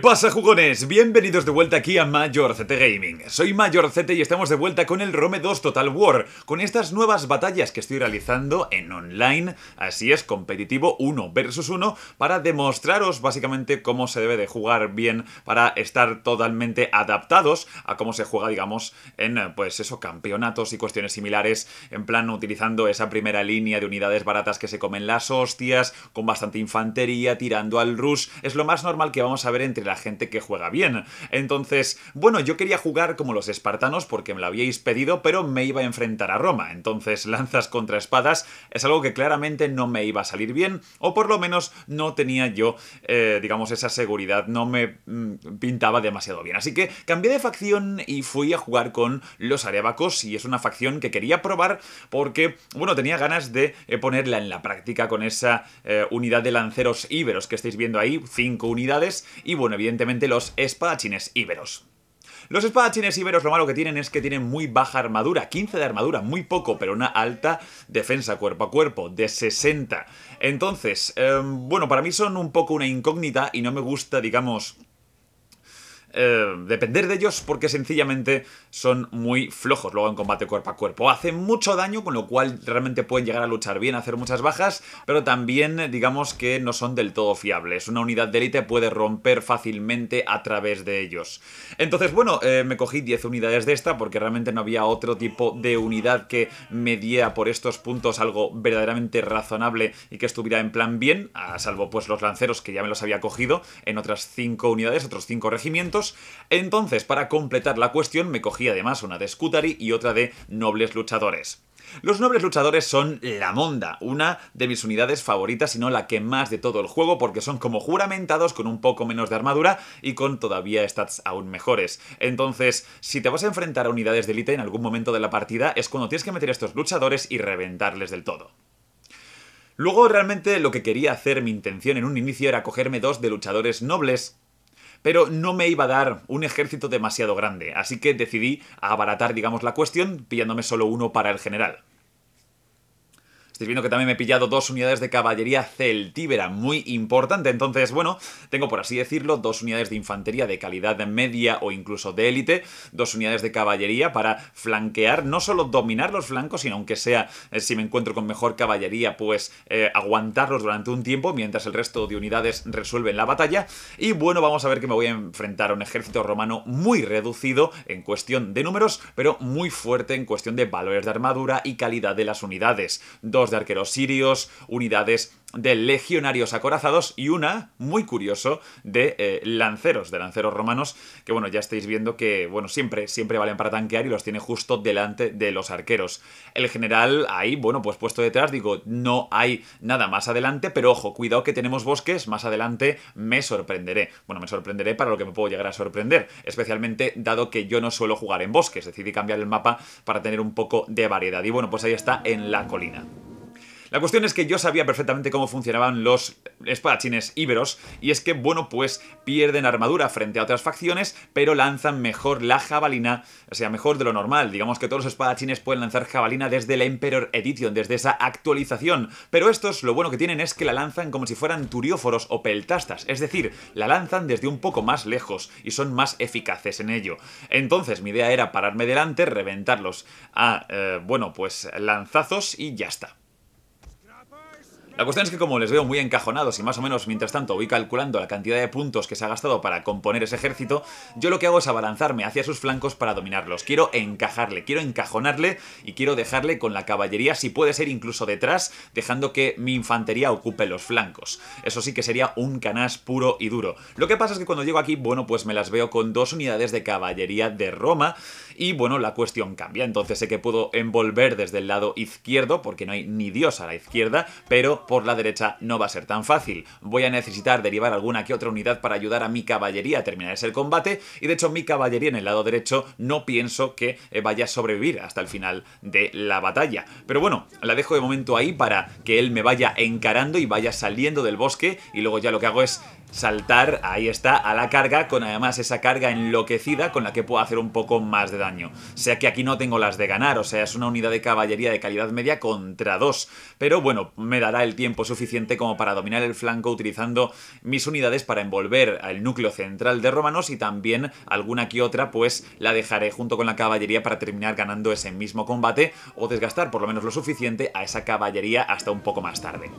pasa jugones? Bienvenidos de vuelta aquí a Mayor CT Gaming. Soy Mayor CT y estamos de vuelta con el Rome 2 Total War, con estas nuevas batallas que estoy realizando en online, así es, competitivo 1 versus 1, para demostraros básicamente cómo se debe de jugar bien para estar totalmente adaptados a cómo se juega, digamos, en, pues eso, campeonatos y cuestiones similares, en plan utilizando esa primera línea de unidades baratas que se comen las hostias, con bastante infantería, tirando al rush, es lo más normal que vamos a ver entre gente que juega bien. Entonces, bueno, yo quería jugar como los espartanos porque me lo habíais pedido, pero me iba a enfrentar a Roma. Entonces, lanzas contra espadas es algo que claramente no me iba a salir bien, o por lo menos no tenía yo, eh, digamos, esa seguridad, no me mm, pintaba demasiado bien. Así que cambié de facción y fui a jugar con los arevacos y es una facción que quería probar porque, bueno, tenía ganas de eh, ponerla en la práctica con esa eh, unidad de lanceros íberos que estáis viendo ahí, cinco unidades, y bueno, evidentemente los espadachines íberos. Los espadachines íberos lo malo que tienen es que tienen muy baja armadura, 15 de armadura, muy poco, pero una alta defensa cuerpo a cuerpo, de 60. Entonces, em, bueno, para mí son un poco una incógnita y no me gusta, digamos, eh, depender de ellos porque sencillamente son muy flojos luego en combate cuerpo a cuerpo. Hacen mucho daño, con lo cual realmente pueden llegar a luchar bien, hacer muchas bajas, pero también digamos que no son del todo fiables. Una unidad de élite puede romper fácilmente a través de ellos. Entonces, bueno, eh, me cogí 10 unidades de esta porque realmente no había otro tipo de unidad que me diera por estos puntos algo verdaderamente razonable y que estuviera en plan bien, a salvo pues los lanceros que ya me los había cogido en otras 5 unidades, otros 5 regimientos entonces, para completar la cuestión, me cogí además una de Scutari y otra de Nobles Luchadores. Los nobles luchadores son la monda, una de mis unidades favoritas, y no la que más de todo el juego, porque son como juramentados con un poco menos de armadura y con todavía stats aún mejores. Entonces, si te vas a enfrentar a unidades de élite en algún momento de la partida, es cuando tienes que meter a estos luchadores y reventarles del todo. Luego realmente lo que quería hacer, mi intención en un inicio era cogerme dos de luchadores nobles pero no me iba a dar un ejército demasiado grande, así que decidí abaratar, digamos, la cuestión, pillándome solo uno para el general viendo que también me he pillado dos unidades de caballería celtíbera, muy importante. Entonces, bueno, tengo por así decirlo dos unidades de infantería de calidad media o incluso de élite, dos unidades de caballería para flanquear, no solo dominar los flancos, sino aunque sea, eh, si me encuentro con mejor caballería, pues eh, aguantarlos durante un tiempo mientras el resto de unidades resuelven la batalla. Y bueno, vamos a ver que me voy a enfrentar a un ejército romano muy reducido en cuestión de números, pero muy fuerte en cuestión de valores de armadura y calidad de las unidades. Dos de arqueros sirios, unidades de legionarios acorazados y una, muy curioso, de eh, lanceros, de lanceros romanos, que bueno, ya estáis viendo que, bueno, siempre, siempre valen para tanquear y los tiene justo delante de los arqueros. El general ahí, bueno, pues puesto detrás, digo, no hay nada más adelante, pero ojo, cuidado que tenemos bosques, más adelante me sorprenderé. Bueno, me sorprenderé para lo que me puedo llegar a sorprender, especialmente dado que yo no suelo jugar en bosques, decidí cambiar el mapa para tener un poco de variedad. Y bueno, pues ahí está en la colina. La cuestión es que yo sabía perfectamente cómo funcionaban los espadachines íberos, y es que, bueno, pues pierden armadura frente a otras facciones, pero lanzan mejor la jabalina, o sea, mejor de lo normal. Digamos que todos los espadachines pueden lanzar jabalina desde la Emperor Edition, desde esa actualización, pero estos lo bueno que tienen es que la lanzan como si fueran turióforos o peltastas, es decir, la lanzan desde un poco más lejos y son más eficaces en ello. Entonces, mi idea era pararme delante, reventarlos a, eh, bueno, pues lanzazos y ya está. La cuestión es que como les veo muy encajonados y más o menos mientras tanto voy calculando la cantidad de puntos que se ha gastado para componer ese ejército, yo lo que hago es abalanzarme hacia sus flancos para dominarlos. Quiero encajarle, quiero encajonarle y quiero dejarle con la caballería, si puede ser incluso detrás, dejando que mi infantería ocupe los flancos. Eso sí que sería un canas puro y duro. Lo que pasa es que cuando llego aquí, bueno, pues me las veo con dos unidades de caballería de Roma y bueno, la cuestión cambia. Entonces sé que puedo envolver desde el lado izquierdo, porque no hay ni dios a la izquierda, pero por la derecha no va a ser tan fácil. Voy a necesitar derivar alguna que otra unidad para ayudar a mi caballería a terminar ese combate y de hecho mi caballería en el lado derecho no pienso que eh, vaya a sobrevivir hasta el final de la batalla. Pero bueno, la dejo de momento ahí para que él me vaya encarando y vaya saliendo del bosque y luego ya lo que hago es saltar, ahí está, a la carga, con además esa carga enloquecida con la que puedo hacer un poco más de daño. Sea que aquí no tengo las de ganar, o sea, es una unidad de caballería de calidad media contra dos, pero bueno, me dará el tiempo suficiente como para dominar el flanco utilizando mis unidades para envolver al núcleo central de romanos y también alguna que otra, pues la dejaré junto con la caballería para terminar ganando ese mismo combate o desgastar por lo menos lo suficiente a esa caballería hasta un poco más tarde.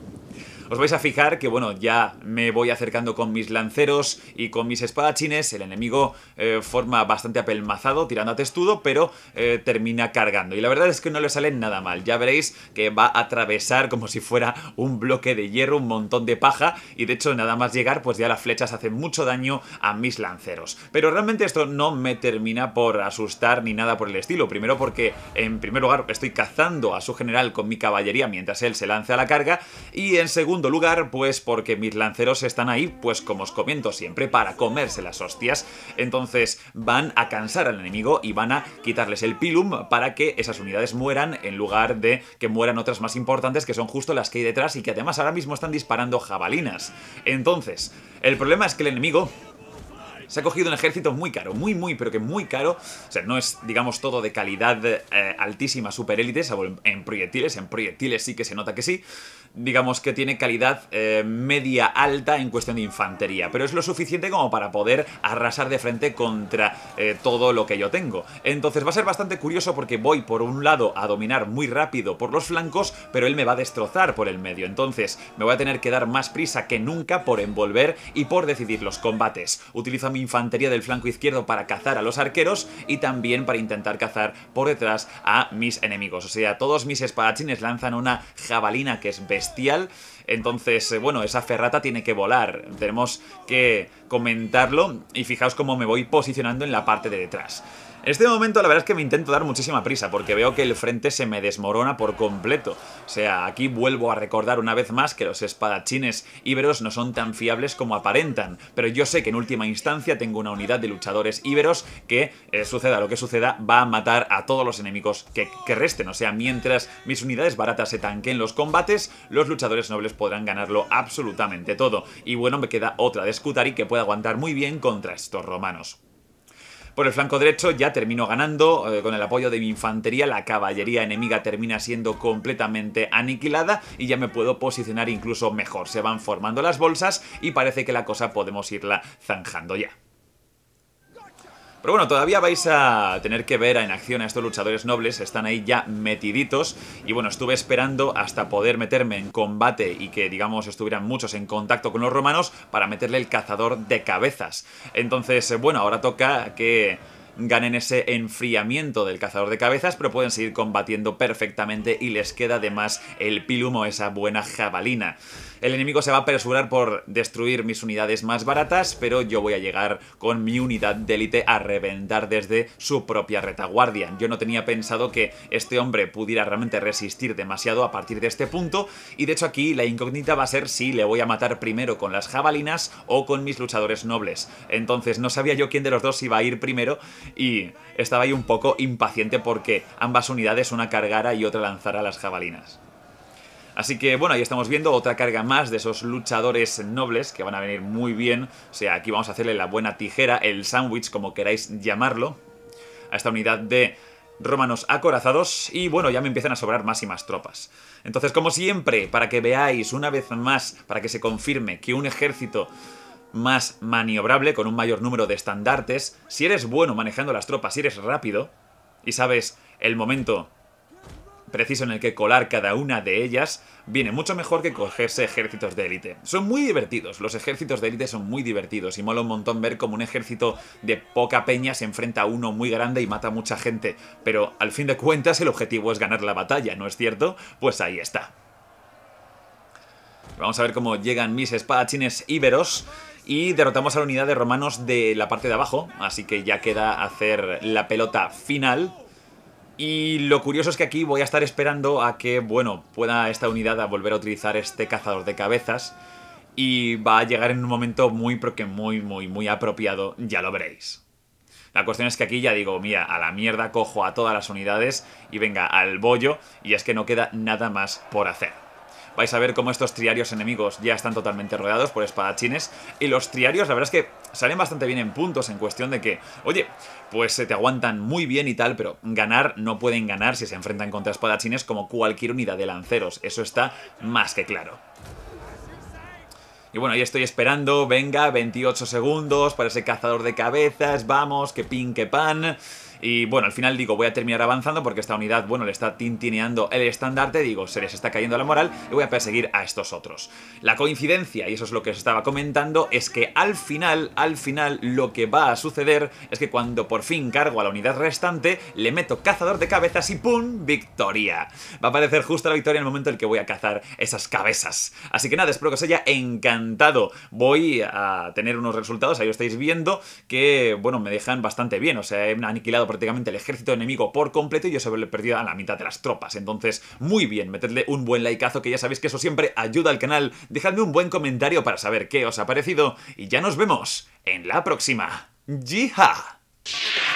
Os vais a fijar que, bueno, ya me voy acercando con mis lanceros y con mis espadachines. El enemigo eh, forma bastante apelmazado, tirando a testudo, pero eh, termina cargando. Y la verdad es que no le sale nada mal. Ya veréis que va a atravesar como si fuera un bloque de hierro, un montón de paja. Y de hecho, nada más llegar, pues ya las flechas hacen mucho daño a mis lanceros. Pero realmente esto no me termina por asustar ni nada por el estilo. Primero porque, en primer lugar, estoy cazando a su general con mi caballería mientras él se lanza a la carga. Y en segundo lugar, pues porque mis lanceros están ahí, pues como os comento siempre, para comerse las hostias. Entonces van a cansar al enemigo y van a quitarles el pilum para que esas unidades mueran en lugar de que mueran otras más importantes que son justo las que hay detrás y que además ahora mismo están disparando jabalinas. Entonces, el problema es que el enemigo se ha cogido un ejército muy caro, muy, muy, pero que muy caro. O sea, no es, digamos, todo de calidad eh, altísima, superélite, salvo en proyectiles. En proyectiles sí que se nota que sí. Digamos que tiene calidad eh, media alta en cuestión de infantería, pero es lo suficiente como para poder arrasar de frente contra eh, todo lo que yo tengo. Entonces va a ser bastante curioso porque voy por un lado a dominar muy rápido por los flancos, pero él me va a destrozar por el medio. Entonces me voy a tener que dar más prisa que nunca por envolver y por decidir los combates. mi infantería del flanco izquierdo para cazar a los arqueros y también para intentar cazar por detrás a mis enemigos. O sea, todos mis espadachines lanzan una jabalina que es bestial. Entonces, eh, bueno, esa ferrata tiene que volar. Tenemos que comentarlo y fijaos cómo me voy posicionando en la parte de detrás. En este momento la verdad es que me intento dar muchísima prisa porque veo que el frente se me desmorona por completo. O sea, aquí vuelvo a recordar una vez más que los espadachines íberos no son tan fiables como aparentan, pero yo sé que en última instancia tengo una unidad de luchadores íberos que, eh, suceda lo que suceda, va a matar a todos los enemigos que, que resten. O sea, mientras mis unidades baratas se tanquen los combates, los luchadores nobles podrán ganarlo absolutamente todo. Y bueno, me queda otra de Scutari que puede aguantar muy bien contra estos romanos. Por el flanco derecho ya termino ganando, eh, con el apoyo de mi infantería la caballería enemiga termina siendo completamente aniquilada y ya me puedo posicionar incluso mejor. Se van formando las bolsas y parece que la cosa podemos irla zanjando ya. Pero bueno, todavía vais a tener que ver en acción a estos luchadores nobles, están ahí ya metiditos y bueno, estuve esperando hasta poder meterme en combate y que digamos estuvieran muchos en contacto con los romanos para meterle el cazador de cabezas. Entonces, bueno, ahora toca que ganen ese enfriamiento del cazador de cabezas, pero pueden seguir combatiendo perfectamente y les queda además el pilumo, esa buena jabalina. El enemigo se va a apresurar por destruir mis unidades más baratas, pero yo voy a llegar con mi unidad de élite a reventar desde su propia retaguardia. Yo no tenía pensado que este hombre pudiera realmente resistir demasiado a partir de este punto, y de hecho aquí la incógnita va a ser si le voy a matar primero con las jabalinas o con mis luchadores nobles. Entonces no sabía yo quién de los dos iba a ir primero y estaba ahí un poco impaciente porque ambas unidades, una cargara y otra lanzara las jabalinas. Así que bueno, ahí estamos viendo otra carga más de esos luchadores nobles que van a venir muy bien. O sea, aquí vamos a hacerle la buena tijera, el sándwich, como queráis llamarlo, a esta unidad de romanos acorazados y bueno, ya me empiezan a sobrar más y más tropas. Entonces, como siempre, para que veáis una vez más, para que se confirme que un ejército más maniobrable, con un mayor número de estandartes, si eres bueno manejando las tropas, si eres rápido y sabes el momento preciso en el que colar cada una de ellas, viene mucho mejor que cogerse ejércitos de élite. Son muy divertidos, los ejércitos de élite son muy divertidos y mola un montón ver como un ejército de poca peña se enfrenta a uno muy grande y mata mucha gente, pero al fin de cuentas el objetivo es ganar la batalla, ¿no es cierto? Pues ahí está. Vamos a ver cómo llegan mis espadachines íberos y derrotamos a la unidad de romanos de la parte de abajo, así que ya queda hacer la pelota final y lo curioso es que aquí voy a estar esperando a que, bueno, pueda esta unidad a volver a utilizar este cazador de cabezas. Y va a llegar en un momento muy, porque muy, muy, muy apropiado, ya lo veréis. La cuestión es que aquí ya digo, mira, a la mierda cojo a todas las unidades y venga al bollo y es que no queda nada más por hacer vais a ver cómo estos triarios enemigos ya están totalmente rodeados por espadachines. Y los triarios, la verdad es que salen bastante bien en puntos, en cuestión de que, oye, pues se eh, te aguantan muy bien y tal, pero ganar no pueden ganar si se enfrentan contra espadachines como cualquier unidad de lanceros. Eso está más que claro. Y bueno, ya estoy esperando, venga, 28 segundos para ese cazador de cabezas, vamos, que pin, que pan... Y bueno, al final digo, voy a terminar avanzando porque esta unidad, bueno, le está tintineando el estandarte, digo, se les está cayendo la moral y voy a perseguir a estos otros. La coincidencia, y eso es lo que os estaba comentando, es que al final, al final, lo que va a suceder es que cuando por fin cargo a la unidad restante, le meto cazador de cabezas y ¡pum! ¡Victoria! Va a aparecer justo la victoria en el momento en el que voy a cazar esas cabezas. Así que nada, espero que os haya encantado. Voy a tener unos resultados, ahí lo estáis viendo, que, bueno, me dejan bastante bien. O sea, he aniquilado prácticamente el ejército enemigo por completo y yo se he perdido a la mitad de las tropas. Entonces, muy bien, metedle un buen likeazo que ya sabéis que eso siempre ayuda al canal. Dejadme un buen comentario para saber qué os ha parecido y ya nos vemos en la próxima. ¡Jiha!